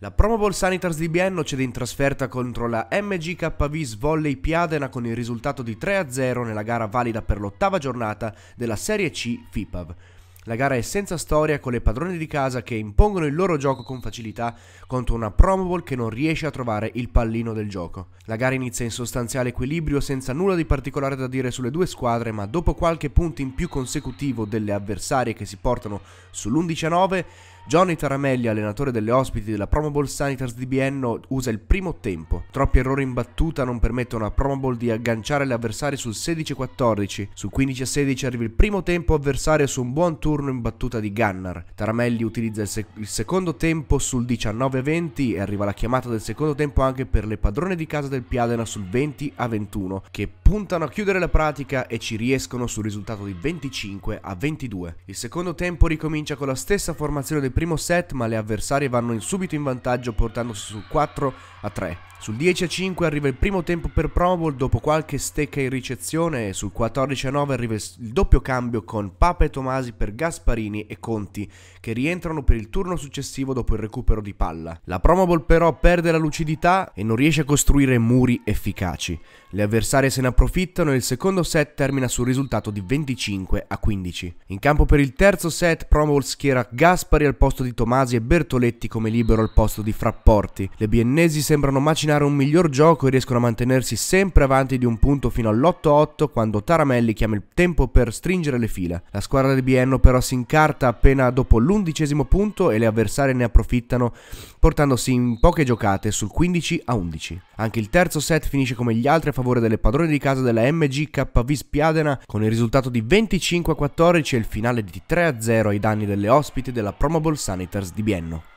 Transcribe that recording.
La Promobol Sanitars di Bienno cede in trasferta contro la MGKV Svolley Piadena con il risultato di 3-0 nella gara valida per l'ottava giornata della Serie C FIPAV. La gara è senza storia con le padrone di casa che impongono il loro gioco con facilità contro una Promobol che non riesce a trovare il pallino del gioco. La gara inizia in sostanziale equilibrio senza nulla di particolare da dire sulle due squadre, ma dopo qualche punto in più consecutivo delle avversarie che si portano sull'11-9, Johnny Taramelli, allenatore delle ospiti della Promo Bowl Sanitars di Bienno, usa il primo tempo. Troppi errori in battuta non permettono a Promo Bowl di agganciare l'avversario sul 16-14. Sul 15-16 arriva il primo tempo avversario su un buon turno in battuta di Gunnar. Taramelli utilizza il, sec il secondo tempo sul 19-20 e arriva la chiamata del secondo tempo anche per le padrone di casa del Piadena sul 20-21, che puntano a chiudere la pratica e ci riescono sul risultato di 25-22. Il secondo tempo ricomincia con la stessa formazione del primo set, ma le avversarie vanno in subito in vantaggio portandosi sul 4 a 3. Sul 10 a 5 arriva il primo tempo per Pro dopo qualche stecca in ricezione e sul 14 a 9 arriva il doppio cambio con Papa e Tomasi per Gasparini e Conti che rientrano per il turno successivo dopo il recupero di palla. La Pro però perde la lucidità e non riesce a costruire muri efficaci. Le avversarie se ne approfittano e il secondo set termina sul risultato di 25 a 15. In campo per il terzo set Pro schiera Gaspari al posto posto di Tomasi e Bertoletti come libero al posto di Frapporti. Le biennesi sembrano macinare un miglior gioco e riescono a mantenersi sempre avanti di un punto fino all'8-8 quando Taramelli chiama il tempo per stringere le fila. La squadra di Bienno però si incarta appena dopo l'undicesimo punto e le avversarie ne approfittano portandosi in poche giocate sul 15 11. Anche il terzo set finisce come gli altri a favore delle padrone di casa della MGK Vispiadena con il risultato di 25 14 e il finale di 3 0 ai danni delle ospiti della Promobol Sanitars di Bienno.